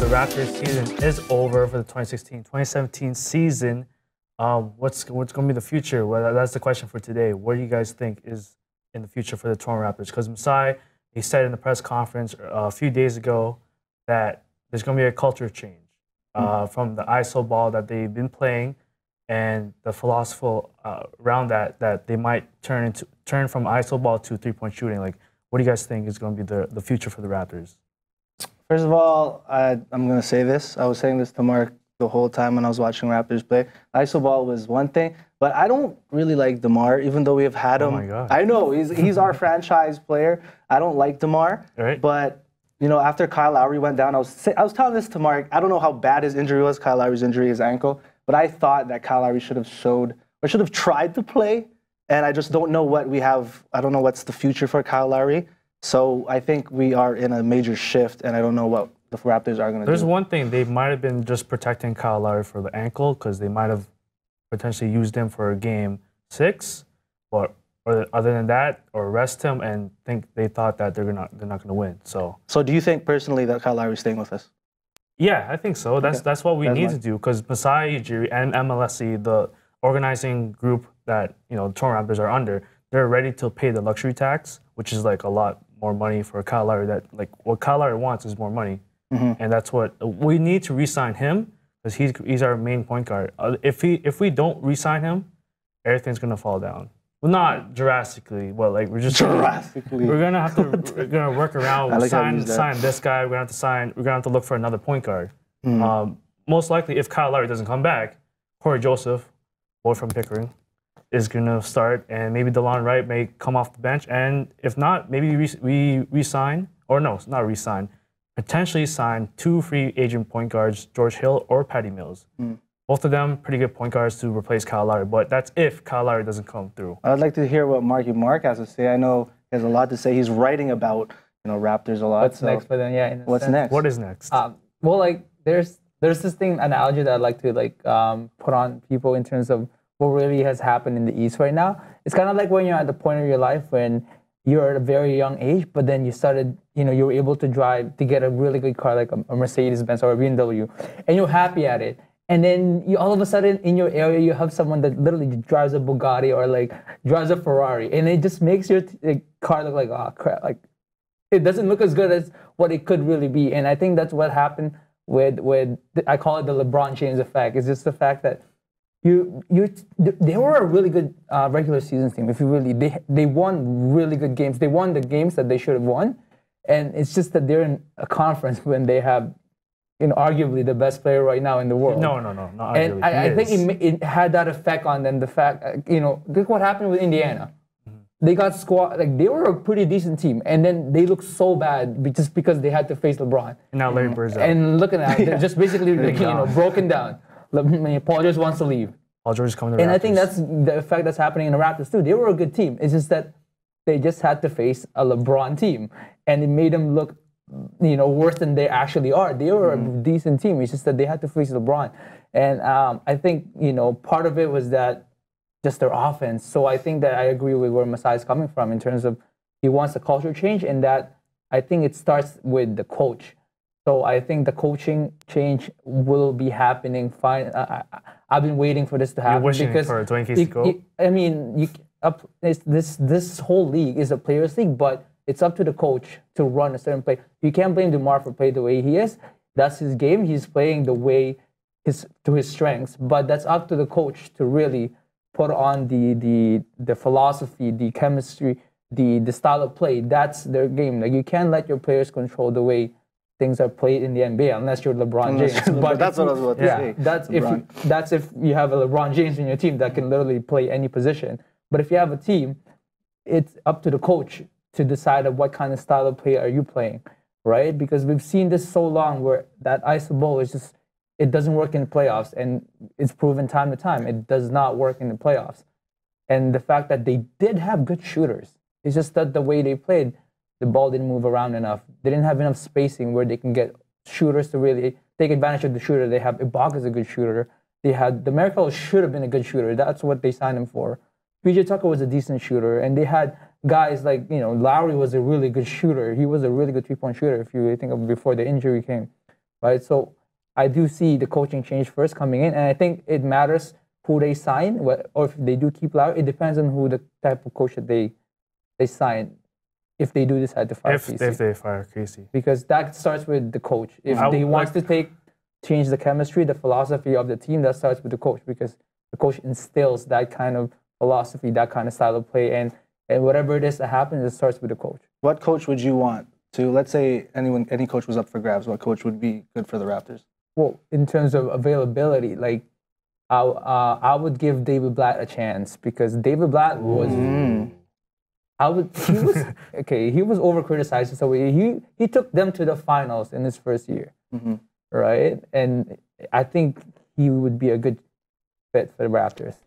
the Raptors season is over for the 2016-2017 season. Um, what's what's going to be the future? Well, that's the question for today. What do you guys think is in the future for the Toronto Raptors? Because Masai, he said in the press conference uh, a few days ago that there's going to be a culture change uh, mm. from the ISO ball that they've been playing and the philosophy uh, around that that they might turn into turn from ISO ball to three point shooting. Like, what do you guys think is going to be the, the future for the Raptors? First of all, I, I'm going to say this. I was saying this to Mark the whole time when I was watching Raptors play. ISO ball was one thing, but I don't really like DeMar, even though we have had oh him. Oh I know, he's, he's our franchise player. I don't like DeMar, right. but you know, after Kyle Lowry went down, I was I was telling this to Mark. I don't know how bad his injury was, Kyle Lowry's injury, his ankle, but I thought that Kyle Lowry should have showed or should have tried to play. And I just don't know what we have. I don't know what's the future for Kyle Lowry. So I think we are in a major shift, and I don't know what the Raptors are going to do. There's one thing. They might have been just protecting Kyle Lowry for the ankle because they might have potentially used him for a game six. But other than that, or rest him and think they thought that they're not they're not going to win. So so do you think personally that Kyle is staying with us? Yeah, I think so. That's okay. that's what we that's need to do because Masai Ujiri and MLSC, the organizing group that you know Toronto Raptors are under, they're ready to pay the luxury tax, which is like a lot more money for Kyle That like what Kyle wants is more money, mm-hmm. and that's what we need to re-sign him because he's he's our main point guard. Uh, if he if we don't re-sign him, everything's gonna fall down. Well, not drastically, Well, like we're just drastically. We're gonna have to we're gonna work around. We'll like sign sign this guy. We're gonna have to sign. We're gonna have to look for another point guard. Mm-hmm. Um, most likely, if Kyle Lowry doesn't come back, Corey Joseph, boy from Pickering, is going to start, and maybe DeLon Wright may come off the bench. And if not, maybe we, we resign, or no, not resign, potentially sign two free agent point guards, George Hill or Patty Mills. Mm. Both of them pretty good point guards to replace Kyle Lowry, but that's if Kyle Lowry doesn't come through. I'd like to hear what Marky Mark has to say. I know he has a lot to say. He's writing about you know Raptors a lot. What's so next for them? Yeah. what's sense. next? What is next? Um, well, like there's there's this thing analogy that I like to like um, put on people in terms of what really has happened in the East right now. It's kind of like when you're at the point of your life when you're at a very young age, but then you started, you know, you were able to drive to get a really good car like a, a Mercedes Benz or a BMW, and you're happy at it. And then you all of a sudden in your area you have someone that literally drives a Bugatti or like drives a Ferrari, and it just makes your car look like oh crap, like it doesn't look as good as what it could really be. And I think that's what happened with with I call it the LeBron James effect. It's just the fact that you you they were a really good uh, regular season team. If you really they they won really good games. They won the games that they should have won, and it's just that they're in a conference when they have. You know, arguably the best player right now in the world. No, no, no, not And arguably. I, I think it, it, had that effect on them. The fact, uh, you know, look what happened with Indiana. Mm-hmm. They got squad like they were a pretty decent team, and then they looked so bad just because they had to face LeBron. And now Larry Bird's And, and looking at that, they're just basically you know broken down. Paul George wants to leave. Paul George is coming to And Raptors. I think that's the effect that's happening in the Raptors too. They were a good team. It's just that they just had to face a LeBron team, and it made them look, you know, worse than they actually are. They were mm. a mm-hmm. decent team. It's just that they had to face LeBron, and um, I think you know part of it was that just their offense. So I think that I agree with where Masai is coming from in terms of he wants a culture change, and that I think it starts with the coach so I think the coaching change will be happening. Fine, I, have been waiting for this to happen. You're because for to go. I mean, you, up, this this whole league is a players' league, but it's up to the coach to run a certain play. You can't blame Demar for playing the way he is. That's his game. He's playing the way his to his strengths, but that's up to the coach to really put on the the the philosophy, the chemistry, the the style of play. That's their game. Like you can't let your players control the way things are played in the NBA unless you're LeBron James. but, but that's what I was about to yeah, say. That's if you, that's if you have a LeBron James in your team that can literally play any position. But if you have a team, it's up to the coach to decide what kind of style of play are you playing, right? Because we've seen this so long where that iso ball is just it doesn't work in the playoffs, and it's proven time to time it does not work in the playoffs. And the fact that they did have good shooters, it's just that the way they played the ball didn't move around enough. They didn't have enough spacing where they can get shooters to really take advantage of the shooter. They have Ibaka as a good shooter. They had the Miracle should have been a good shooter. That's what they signed him for. PJ Tucker was a decent shooter, and they had guys like you know Lowry was a really good shooter. He was a really good three point shooter. If you think of before the injury came, right? So I do see the coaching change first coming in, and I think it matters who they sign, or if they do keep Lowry. It depends on who the type of coach that they they sign if they do decide to fire if, If they fire Because that starts with the coach. If I, they wants like, to take change the chemistry, the philosophy of the team, that starts with the coach because the coach instills that kind of philosophy, that kind of style of play, and and whatever it is that happens, it starts with the coach. What coach would you want to? Let's say anyone, any coach was up for grabs. What coach would be good for the Raptors? Well, in terms of availability, like I, uh, I would give David Blatt a chance because David Blatt was mm. I was he was okay. He was over criticized, so he he took them to the finals in his first year, mm-hmm. right? And I think he would be a good fit for the Raptors.